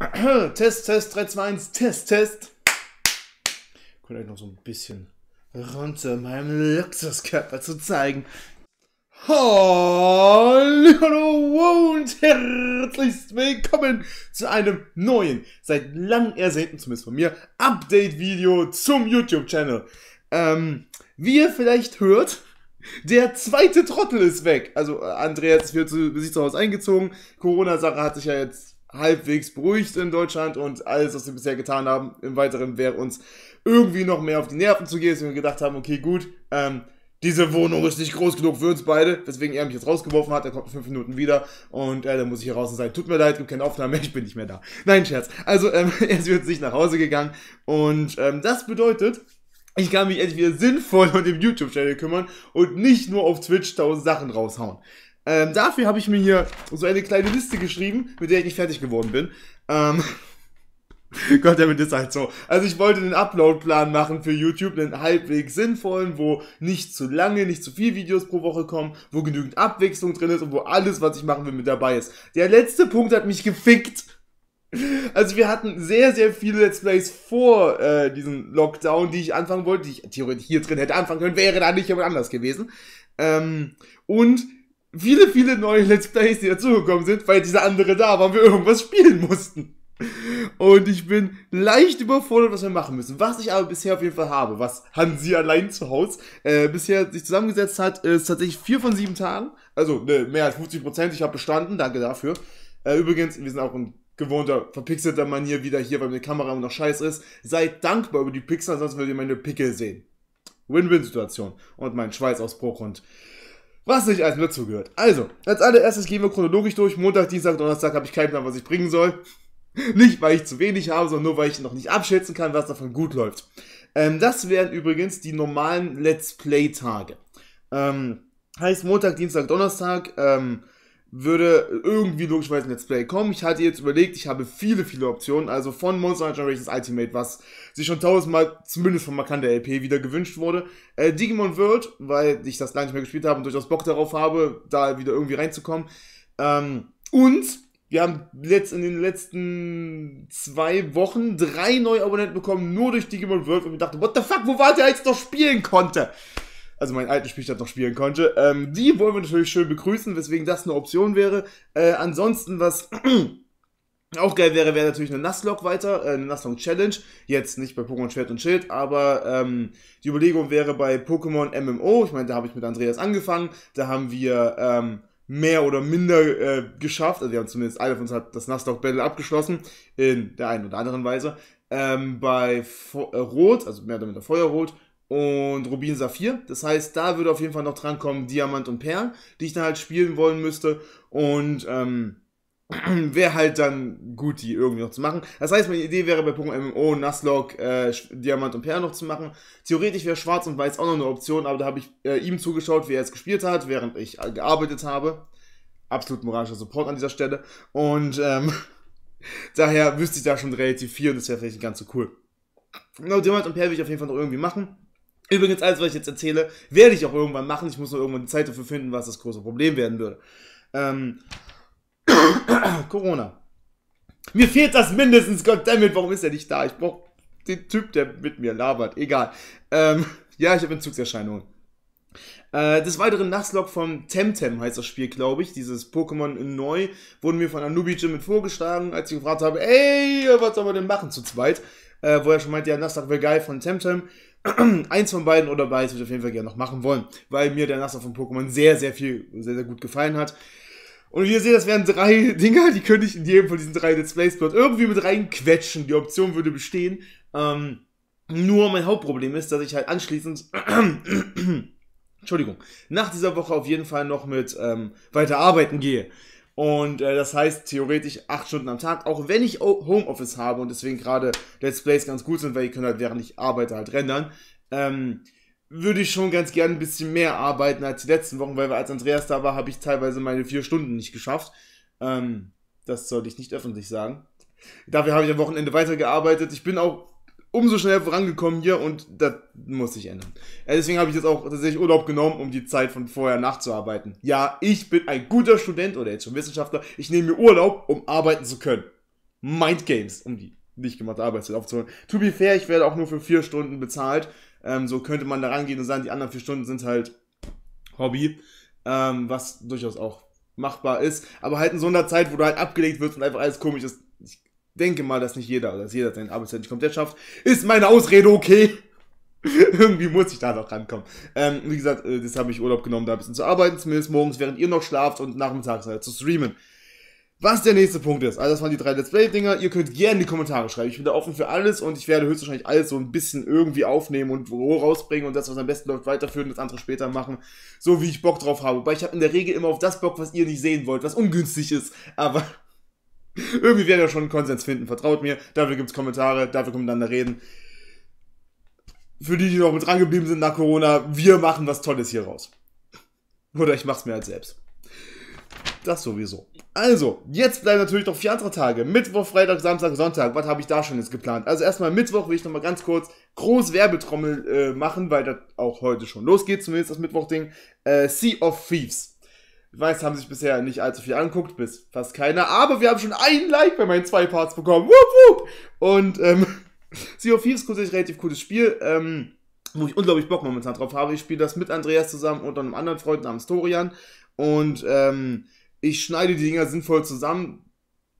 Test, Test, 3, 2, 1, Test, Test. Ich könnte euch noch so ein bisschen runter meinem Luxuskörper zu zeigen. Hallo und herzlichst willkommen zu einem neuen, seit langem ersehnten, zumindest von mir, Update-Video zum YouTube-Channel. Ähm, wie ihr vielleicht hört, der zweite Trottel ist weg. Also Andreas ist wieder zu, sich zu Hause eingezogen. Corona-Sache hat sich ja jetzt halbwegs beruhigt in Deutschland und alles, was wir bisher getan haben, im Weiteren wäre uns irgendwie noch mehr auf die Nerven zu gehen, dass wir gedacht haben, okay, gut, ähm, diese Wohnung ist nicht groß genug für uns beide, weswegen er mich jetzt rausgeworfen hat, er kommt in fünf Minuten wieder und äh, dann muss ich hier raus und sagen, tut mir leid, gibt keine Aufnahme, mehr, ich bin nicht mehr da. Nein, Scherz. Also, ähm, er ist jetzt nicht nach Hause gegangen und ähm, das bedeutet, ich kann mich endlich wieder sinnvoll um den YouTube-Channel kümmern und nicht nur auf Twitch tausend Sachen raushauen. Ähm, dafür habe ich mir hier so eine kleine Liste geschrieben, mit der ich nicht fertig geworden bin. Ähm, Gott, damit ist halt so. Also ich wollte einen Upload-Plan machen für YouTube, einen halbwegs sinnvollen, wo nicht zu lange, nicht zu viel Videos pro Woche kommen, wo genügend Abwechslung drin ist und wo alles, was ich machen will, mit dabei ist. Der letzte Punkt hat mich gefickt. Also wir hatten sehr, sehr viele Let's Plays vor äh, diesem Lockdown, die ich anfangen wollte, die ich theoretisch hier drin hätte anfangen können, wäre da nicht jemand anders gewesen. Ähm, und viele, viele neue Let's Plays, die dazugekommen sind, weil dieser andere da war und wir irgendwas spielen mussten. Und ich bin leicht überfordert, was wir machen müssen. Was ich aber bisher auf jeden Fall habe, was Hansi allein zu Hause äh, bisher sich zusammengesetzt hat, ist tatsächlich vier von sieben Tagen. Also ne, mehr als 50 Prozent. Ich habe bestanden, danke dafür. Äh, übrigens, wir sind auch in gewohnter, verpixelter Manier wieder hier, weil meine Kamera immer noch scheiße ist. Seid dankbar über die Pixel, ansonsten würdet ihr meine Pickel sehen. Win-Win-Situation und meinen Schweißausbruch und was nicht alles dazu gehört. Also, als allererstes gehen wir chronologisch durch. Montag, Dienstag, Donnerstag habe ich keinen Plan, was ich bringen soll. Nicht, weil ich zu wenig habe, sondern nur, weil ich noch nicht abschätzen kann, was davon gut läuft. Ähm, das wären übrigens die normalen Let's Play-Tage. Ähm, heißt Montag, Dienstag, Donnerstag ähm, würde irgendwie logischerweise ein Let's Play kommen. Ich hatte jetzt überlegt, ich habe viele, viele Optionen. Also von Monster Hunter Generations Ultimate, was sich schon tausendmal zumindest von markanter LP wieder gewünscht wurde. Äh, Digimon World, weil ich das gar nicht mehr gespielt habe und durchaus Bock darauf habe, da wieder irgendwie reinzukommen. Ähm, und wir haben letzt, in den letzten zwei Wochen drei neue Abonnenten bekommen, nur durch Digimon World. Und ich dachte, what the fuck, wo war der, als ich noch spielen konnte? also meinen alten Spielstand noch spielen konnte. Ähm, die wollen wir natürlich schön begrüßen, weswegen das eine Option wäre. Äh, ansonsten, was Auch geil wäre, wäre natürlich eine Nasslock weiter, äh, eine Nasslock Challenge. Jetzt nicht bei Pokémon Schwert und Schild, aber ähm, die Überlegung wäre bei Pokémon MMO. Ich meine, da habe ich mit Andreas angefangen. Da haben wir ähm, mehr oder minder äh, geschafft. Also wir haben zumindest einer von uns hat das Nasslock Battle abgeschlossen in der einen oder anderen Weise. Ähm, bei Fo äh, Rot, also mehr oder minder Feuerrot, und Rubin Saphir. Das heißt, da würde auf jeden Fall noch dran kommen Diamant und Perl, die ich dann halt spielen wollen müsste. Und ähm, wäre halt dann gut, die irgendwie noch zu machen. Das heißt, meine Idee wäre bei Punkt MMO Nuzlocke, äh, Diamant und Perl noch zu machen. Theoretisch wäre Schwarz und Weiß auch noch eine Option, aber da habe ich äh, ihm zugeschaut, wie er es gespielt hat, während ich äh, gearbeitet habe. Absolut moralischer Support an dieser Stelle. Und ähm, daher wüsste ich da schon relativ viel und das wäre vielleicht nicht ganz so cool. Genau, Diamant und Perl will ich auf jeden Fall noch irgendwie machen. Übrigens, alles, was ich jetzt erzähle, werde ich auch irgendwann machen. Ich muss nur irgendwann die Zeit dafür finden, was das große Problem werden würde. Ähm, Corona. Mir fehlt das mindestens, goddammit, warum ist er nicht da? Ich brauch den Typ, der mit mir labert. Egal. Ähm, ja, ich habe Entzugserscheinungen. Äh, des Weiteren Nasslock vom Temtem heißt das Spiel, glaube ich. Dieses Pokémon neu wurde mir von Anubi Jim mit vorgeschlagen, als ich gefragt habe, ey, was soll man denn machen zu zweit? Äh, wo er schon meinte, ja, Nasslock wäre geil von Temtem. Eins von beiden oder beides würde ich auf jeden Fall gerne noch machen wollen, weil mir der Nasslock von Pokémon sehr, sehr viel, sehr, sehr gut gefallen hat. Und wie ihr seht, das wären drei Dinger, die könnte ich in jedem von diesen drei Displays dort irgendwie mit reinquetschen. Die Option würde bestehen. Ähm, nur mein Hauptproblem ist, dass ich halt anschließend, Entschuldigung, nach dieser Woche auf jeden Fall noch mit ähm, weiter arbeiten gehe. Und äh, das heißt theoretisch acht Stunden am Tag, auch wenn ich Homeoffice habe und deswegen gerade Let's Plays ganz gut sind, weil ich können halt während ich arbeite halt rendern. Ähm, würde ich schon ganz gern ein bisschen mehr arbeiten als die letzten Wochen, weil als Andreas da war, habe ich teilweise meine vier Stunden nicht geschafft. Ähm, das sollte ich nicht öffentlich sagen. Dafür habe ich am Wochenende weitergearbeitet. Ich bin auch umso schneller vorangekommen hier und das muss sich ändern. Äh, deswegen habe ich jetzt auch tatsächlich Urlaub genommen, um die Zeit von vorher nachzuarbeiten. Ja, ich bin ein guter Student oder jetzt schon Wissenschaftler. Ich nehme mir Urlaub, um arbeiten zu können. Mind Games, um die nicht gemacht Arbeitszeit aufzuholen. To be fair, ich werde auch nur für vier Stunden bezahlt. Ähm, so könnte man da rangehen und sagen, die anderen vier Stunden sind halt Hobby, ähm, was durchaus auch machbar ist. Aber halt in so einer Zeit, wo du halt abgelegt wirst und einfach alles komisch ist, ich denke mal, dass nicht jeder, dass jeder seine Arbeitszeit nicht komplett schafft, ist meine Ausrede okay. Irgendwie muss ich da noch rankommen. Ähm, wie gesagt, das äh, habe ich Urlaub genommen, da ein bisschen zu arbeiten, zumindest morgens, während ihr noch schlaft und nachmittags halt zu streamen was der nächste Punkt ist. Also das waren die drei Let's Play-Dinger. Ihr könnt gerne in die Kommentare schreiben. Ich bin da offen für alles und ich werde höchstwahrscheinlich alles so ein bisschen irgendwie aufnehmen und roh rausbringen und das, was am besten läuft, weiterführen und das andere später machen. So wie ich Bock drauf habe. Weil ich habe in der Regel immer auf das Bock, was ihr nicht sehen wollt, was ungünstig ist. Aber irgendwie werden wir schon einen Konsens finden. Vertraut mir. Dafür gibt es Kommentare, dafür können wir miteinander reden. Für die, die noch mit dran geblieben sind nach Corona, wir machen was Tolles hier raus. Oder ich mach's mir halt selbst. Das sowieso. Also, jetzt bleiben natürlich noch vier andere Tage. Mittwoch, Freitag, Samstag, Sonntag. Was habe ich da schon jetzt geplant? Also erstmal Mittwoch will ich nochmal ganz kurz groß Werbetrommel äh, machen, weil das auch heute schon losgeht, zumindest das Mittwochding. Äh, sea of Thieves. Ich weiß, haben sich bisher nicht allzu viel angeguckt, bis fast keiner, aber wir haben schon einen Like bei meinen zwei Parts bekommen. Wupp, wupp. Und ähm, Sea of Thieves ist grundsätzlich ein relativ cooles Spiel. Ähm, wo ich unglaublich Bock momentan drauf habe. Ich spiele das mit Andreas zusammen und einem anderen Freund namens Torian. Und ähm, ich schneide die Dinger sinnvoll zusammen,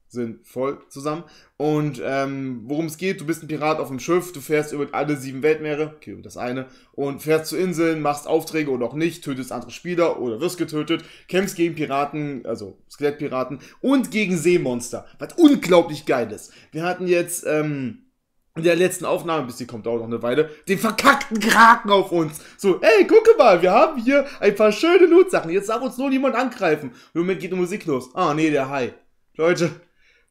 sinnvoll zusammen. Und ähm, worum es geht, du bist ein Pirat auf dem Schiff, du fährst über alle sieben Weltmeere, okay, über das eine, und fährst zu Inseln, machst Aufträge oder auch nicht, tötest andere Spieler oder wirst getötet, kämpfst gegen Piraten, also Skelettpiraten und gegen Seemonster, was unglaublich geil ist. Wir hatten jetzt, ähm, in der letzten Aufnahme, bis die kommt auch noch eine Weile, den verkackten Kraken auf uns. So, ey, gucke mal, wir haben hier ein paar schöne Loot-Sachen. Jetzt darf uns nur niemand angreifen. Im Moment geht die Musik los. Ah, nee, der Hai. Leute,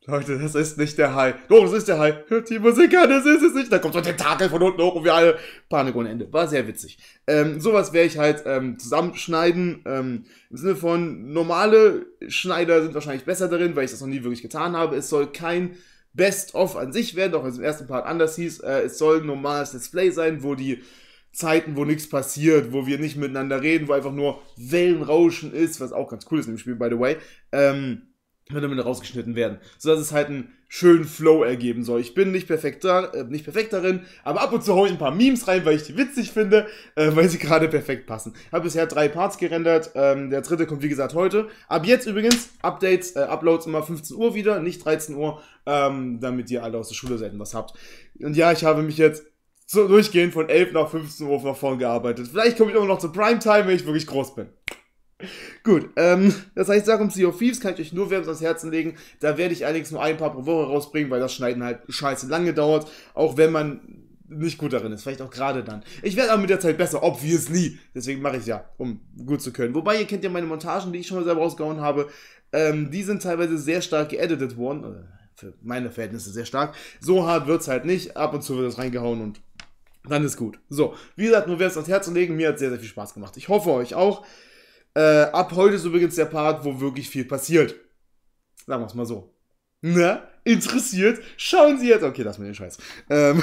Leute, das ist nicht der Hai. Doch, das ist der Hai. Hört die Musik an, das ist es nicht. Da kommt so ein Tentakel von unten hoch und wir alle Panik ohne Ende. War sehr witzig. Ähm, sowas werde ich halt ähm, zusammenschneiden. Ähm, Im Sinne von, normale Schneider sind wahrscheinlich besser darin, weil ich das noch nie wirklich getan habe. Es soll kein Best-of an sich werden, auch wenn es im ersten Part anders hieß. Äh, es soll ein normales Display sein, wo die Zeiten, wo nichts passiert, wo wir nicht miteinander reden, wo einfach nur Wellenrauschen ist, was auch ganz cool ist im Spiel, by the way. Ähm, wird damit rausgeschnitten werden, sodass es halt einen schönen Flow ergeben soll. Ich bin nicht perfekt, da, äh, nicht perfekt darin, aber ab und zu haue ich ein paar Memes rein, weil ich die witzig finde, äh, weil sie gerade perfekt passen. Habe bisher drei Parts gerendert, ähm, der dritte kommt wie gesagt heute. Ab jetzt übrigens Updates, äh, Uploads immer 15 Uhr wieder, nicht 13 Uhr, ähm, damit ihr alle aus der Schule selten was habt. Und ja, ich habe mich jetzt so durchgehend von 11 nach 15 Uhr nach vorn gearbeitet. Vielleicht komme ich immer noch zu Primetime, wenn ich wirklich groß bin. Gut, ähm, das heißt, Sachen Sea of Thieves kann ich euch nur wärmstens ans Herzen legen. Da werde ich allerdings nur ein paar pro Woche rausbringen, weil das Schneiden halt scheiße lange dauert, auch wenn man nicht gut darin ist, vielleicht auch gerade dann. Ich werde aber mit der Zeit besser, obviously. Deswegen mache ich es ja, um gut zu können. Wobei, ihr kennt ja meine Montagen, die ich schon mal selber rausgehauen habe. Ähm, die sind teilweise sehr stark geeditet worden. Für meine Verhältnisse sehr stark. So hart wird es halt nicht. Ab und zu wird es reingehauen und dann ist gut. So, wie gesagt, nur wer ans Herzen legen, mir hat sehr, sehr viel Spaß gemacht. Ich hoffe euch auch. Äh, ab heute ist übrigens der Part, wo wirklich viel passiert. Sagen wir es mal so. Na, ne? interessiert? Schauen Sie jetzt. Okay, lass mir den Scheiß. Ähm.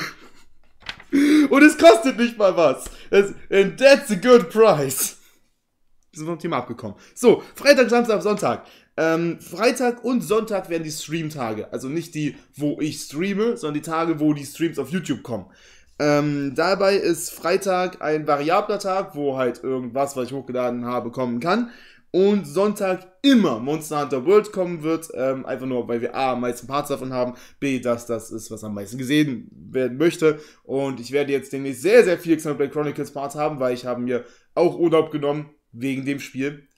Und es kostet nicht mal was. Das, and that's a good price. Wir sind vom Thema abgekommen. So, Freitag, Samstag, Sonntag. Ähm, Freitag und Sonntag werden die Streamtage. Also nicht die, wo ich streame, sondern die Tage, wo die Streams auf YouTube kommen. Ähm, dabei ist Freitag ein variabler Tag, wo halt irgendwas, was ich hochgeladen habe, kommen kann. Und Sonntag immer Monster Hunter World kommen wird. Ähm, einfach nur, weil wir A, am meisten Parts davon haben. B, dass das ist, was am meisten gesehen werden möchte. Und ich werde jetzt demnächst sehr, sehr viel Xenoblade Chronicles Parts haben, weil ich habe mir auch Urlaub genommen wegen dem Spiel.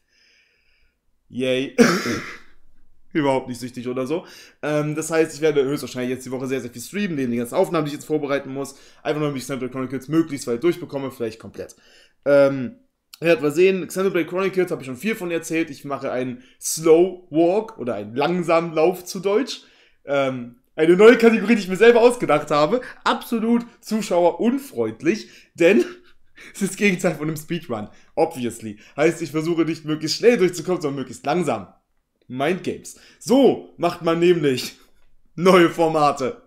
Yay. überhaupt nicht süchtig oder so. Ähm, das heißt, ich werde höchstwahrscheinlich jetzt die Woche sehr, sehr viel streamen, neben den ganzen Aufnahmen, die ich jetzt vorbereiten muss. Einfach nur, damit ich Xenoblade Chronicles möglichst weit durchbekomme, vielleicht komplett. Ähm, werdet mal sehen, Xenoblade Chronicles habe ich schon viel von erzählt. Ich mache einen Slow Walk oder einen langsamen Lauf zu Deutsch. Ähm, eine neue Kategorie, die ich mir selber ausgedacht habe. Absolut zuschauerunfreundlich, denn es ist das Gegenteil von einem Speedrun. Obviously. Heißt, ich versuche nicht möglichst schnell durchzukommen, sondern möglichst langsam. Mindgames. So macht man nämlich neue Formate.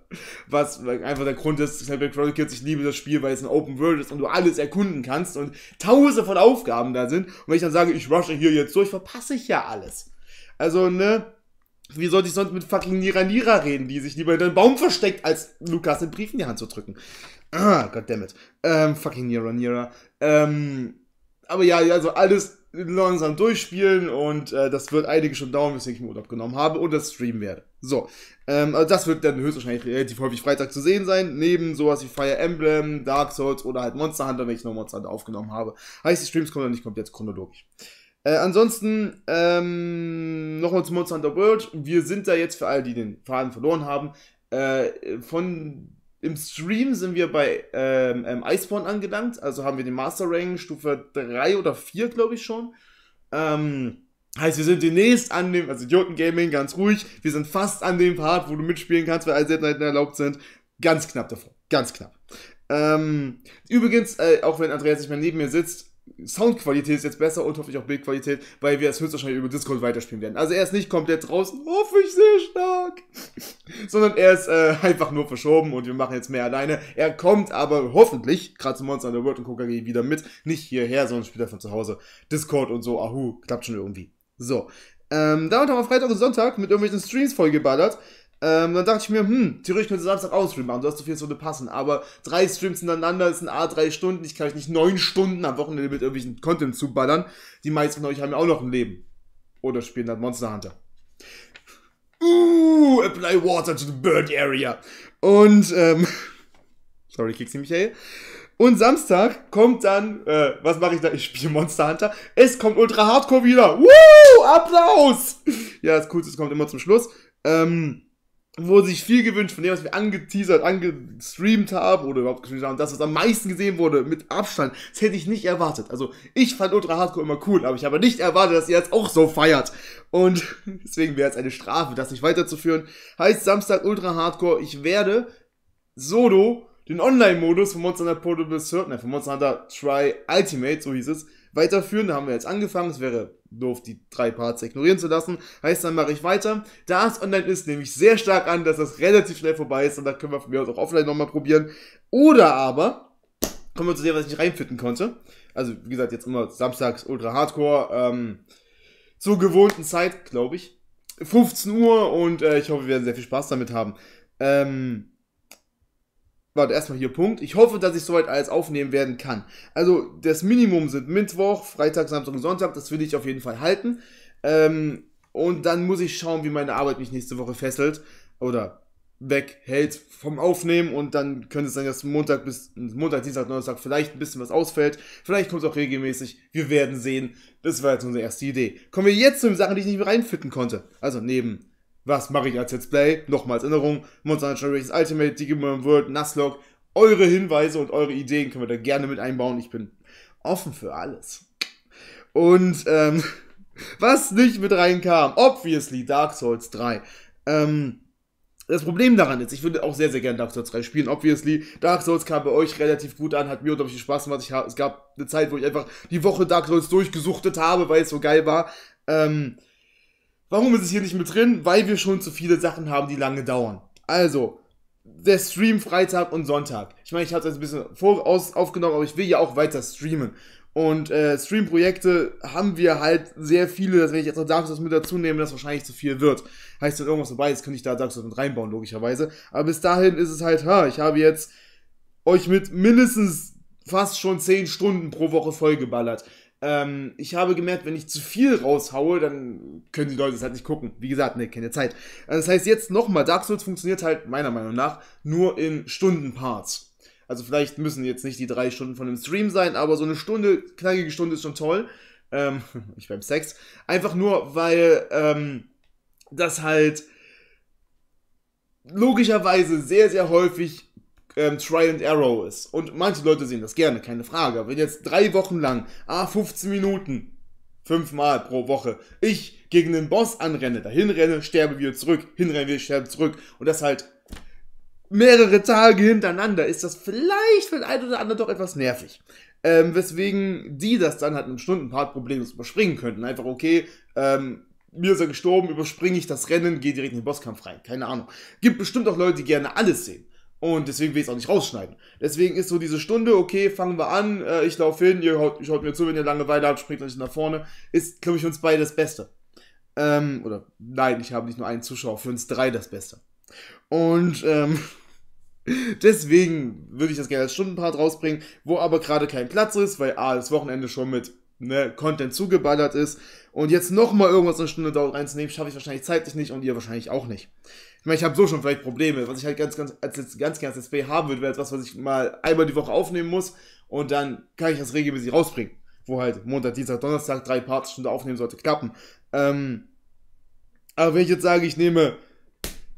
Was einfach der Grund ist, Snapback Chronicles, ich liebe das Spiel, weil es ein Open World ist und du alles erkunden kannst und tausende von Aufgaben da sind. Und wenn ich dann sage, ich rushe hier jetzt durch, verpasse ich ja alles. Also, ne? Wie sollte ich sonst mit fucking Nira Nira reden, die sich lieber hinter einem Baum versteckt, als Lukas den Brief in die Hand zu drücken? Ah, goddammit. Ähm, fucking Nira Nira. Ähm, aber ja, also alles langsam durchspielen und äh, das wird einige schon dauern, bis ich im Urlaub genommen habe und das streamen werde. So, ähm, also das wird dann höchstwahrscheinlich relativ häufig Freitag zu sehen sein, neben sowas wie Fire Emblem, Dark Souls oder halt Monster Hunter, wenn ich noch Monster Hunter aufgenommen habe. Heißt, die Streams kommen dann nicht komplett chronologisch. Äh, ansonsten, ähm, nochmal zu Monster Hunter World. Wir sind da jetzt, für alle, die den Faden verloren haben, äh, von im Stream sind wir bei ähm, ähm, Iceborne angelangt, also haben wir den Master Rang Stufe 3 oder 4, glaube ich schon. Ähm, heißt, wir sind demnächst an dem, also Idioten Gaming, ganz ruhig, wir sind fast an dem Part, wo du mitspielen kannst, weil alle Seltenheiten erlaubt sind. Ganz knapp davor, ganz knapp. Ähm, übrigens, äh, auch wenn Andreas nicht mehr neben mir sitzt, Soundqualität ist jetzt besser und hoffentlich auch Bildqualität, weil wir es höchstwahrscheinlich über Discord weiterspielen werden. Also er ist nicht komplett draußen, hoffe ich sehr stark, sondern er ist äh, einfach nur verschoben und wir machen jetzt mehr alleine. Er kommt aber hoffentlich, gerade zu Monster Underworld und Coca-G wieder mit, nicht hierher, sondern später von zu Hause. Discord und so, ahu, klappt schon irgendwie. So, ähm, da haben wir Freitag und Sonntag mit irgendwelchen Streams vollgeballert. Ähm, dann dachte ich mir, hm, theoretisch könnte Samstag auch Stream machen, du hast so viel Stunde passen, aber drei Streams hintereinander ist ein A, drei Stunden, ich kann euch nicht neun Stunden am Wochenende mit irgendwelchen Content zuballern. Die meisten von euch haben ja auch noch ein Leben. Oder spielen dann Monster Hunter. Uh, apply water to the bird area. Und, ähm, sorry, Kixi Michael. Und Samstag kommt dann, äh, was mache ich da? Ich spiele Monster Hunter. Es kommt Ultra Hardcore wieder. Woo! Applaus! Ja, das Coolste kommt immer zum Schluss. Ähm, wurde sich viel gewünscht von dem, was wir angeteasert, angestreamt haben oder überhaupt gestreamt haben. Das, was am meisten gesehen wurde, mit Abstand, das hätte ich nicht erwartet. Also, ich fand Ultra Hardcore immer cool, aber ich habe nicht erwartet, dass ihr jetzt auch so feiert. Und deswegen wäre es eine Strafe, das nicht weiterzuführen. Heißt Samstag Ultra Hardcore, ich werde solo den Online-Modus von Monster Hunter Portable Sword, nein, von Monster Hunter Try Ultimate, so hieß es, Weiterführen, da haben wir jetzt angefangen. Es wäre doof, die drei Parts ignorieren zu lassen. Heißt, dann mache ich weiter. Da es online ist, nehme ich sehr stark an, dass das relativ schnell vorbei ist und da können wir von mir aus auch offline nochmal probieren. Oder aber, kommen wir zu dem, was ich nicht reinfitten konnte. Also, wie gesagt, jetzt immer samstags ultra hardcore, ähm, zur gewohnten Zeit, glaube ich. 15 Uhr und äh, ich hoffe, wir werden sehr viel Spaß damit haben. Ähm, warte, erstmal hier Punkt. Ich hoffe, dass ich soweit alles aufnehmen werden kann. Also das Minimum sind Mittwoch, Freitag, Samstag und Sonntag. Das will ich auf jeden Fall halten. Ähm, und dann muss ich schauen, wie meine Arbeit mich nächste Woche fesselt oder weghält vom Aufnehmen und dann könnte es sein, dass Montag bis Montag, Dienstag, Donnerstag vielleicht ein bisschen was ausfällt. Vielleicht kommt es auch regelmäßig. Wir werden sehen. Das war jetzt unsere erste Idee. Kommen wir jetzt zu den Sachen, die ich nicht mehr reinfitten konnte. Also neben was mache ich als Let's Play? Nochmals Erinnerung, Monster Hunter Generations Ultimate, Digimon World, Nuzlocke. Eure Hinweise und eure Ideen können wir da gerne mit einbauen. Ich bin offen für alles. Und ähm, was nicht mit reinkam, obviously Dark Souls 3. Ähm, das Problem daran ist, ich würde auch sehr, sehr gerne Dark Souls 3 spielen, obviously. Dark Souls kam bei euch relativ gut an, hat mir unglaublich Spaß gemacht. Ich, es gab eine Zeit, wo ich einfach die Woche Dark Souls durchgesuchtet habe, weil es so geil war. Ähm, Warum ist es hier nicht mit drin? Weil wir schon zu viele Sachen haben, die lange dauern. Also, der Stream Freitag und Sonntag. Ich meine, ich habe es ein bisschen voraus aufgenommen, aber ich will ja auch weiter streamen. Und äh, Stream-Projekte haben wir halt sehr viele, dass wenn ich jetzt noch Dark Souls mit dazu nehme, das wahrscheinlich zu viel wird. Heißt, wenn irgendwas dabei ist, könnte ich da Dark Souls mit reinbauen, logischerweise. Aber bis dahin ist es halt, ha, ich habe jetzt euch mit mindestens fast schon 10 Stunden pro Woche vollgeballert. Ähm, ich habe gemerkt, wenn ich zu viel raushaue, dann können die Leute es halt nicht gucken. Wie gesagt, ne, keine Zeit. Also das heißt jetzt nochmal, Dark Souls funktioniert halt meiner Meinung nach nur in Stundenparts. Also vielleicht müssen jetzt nicht die drei Stunden von einem Stream sein, aber so eine Stunde, knackige Stunde ist schon toll. Ähm, ich beim Sex. Einfach nur, weil ähm, das halt logischerweise sehr, sehr häufig ähm, Trial and Arrow ist. Und manche Leute sehen das gerne, keine Frage. wenn jetzt drei Wochen lang, ah, 15 Minuten, fünfmal pro Woche, ich gegen den Boss anrenne, dahin renne, sterbe wieder zurück, hinrenne wieder, sterbe zurück. Und das halt mehrere Tage hintereinander, ist das vielleicht für den einen oder anderen doch etwas nervig. Ähm, weswegen die das dann halt mit einem Stundenpart problemlos überspringen könnten. Einfach, okay, ähm, mir ist er gestorben, überspringe ich das Rennen, gehe direkt in den Bosskampf rein. Keine Ahnung. Gibt bestimmt auch Leute, die gerne alles sehen. Und deswegen will ich es auch nicht rausschneiden. Deswegen ist so diese Stunde, okay, fangen wir an, äh, ich laufe hin, ihr haut, ich haut mir zu, wenn ihr Langeweile habt, springt euch nach vorne. Ist, glaube ich, für uns beide das Beste. Ähm, oder nein, ich habe nicht nur einen Zuschauer, für uns drei das Beste. Und ähm, deswegen würde ich das gerne als Stundenpart rausbringen, wo aber gerade kein Platz ist, weil A, das Wochenende schon mit ne, Content zugeballert ist und jetzt nochmal irgendwas eine Stunde dauert reinzunehmen, schaffe ich wahrscheinlich zeitlich nicht und ihr wahrscheinlich auch nicht. Ich meine, ich habe so schon vielleicht Probleme. Was ich halt ganz, ganz, als jetzt ganz, ganz SP haben würde, wäre etwas, was ich mal einmal die Woche aufnehmen muss und dann kann ich das regelmäßig rausbringen. Wo halt Montag, Dienstag, Donnerstag drei Parts Stunde aufnehmen sollte, klappen. Ähm, aber wenn ich jetzt sage, ich nehme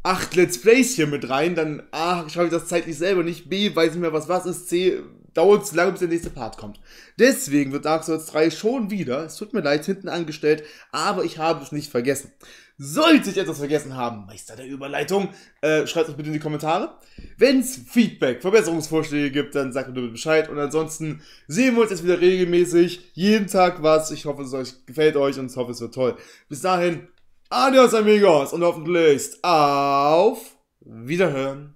acht Let's Plays hier mit rein, dann A, schaffe ich das zeitlich selber nicht, B, weiß ich mehr, was was ist, C, dauert es lange, bis der nächste Part kommt. Deswegen wird Dark Souls 3 schon wieder, es tut mir leid, hinten angestellt, aber ich habe es nicht vergessen. Sollte ich etwas vergessen haben, Meister der Überleitung, äh, schreibt es bitte in die Kommentare. Wenn es Feedback, Verbesserungsvorschläge gibt, dann sagt mir bitte Bescheid. Und ansonsten sehen wir uns jetzt wieder regelmäßig, jeden Tag was. Ich hoffe, es euch, gefällt euch und ich hoffe, es wird toll. Bis dahin, adios amigos und hoffentlich auf Wiederhören.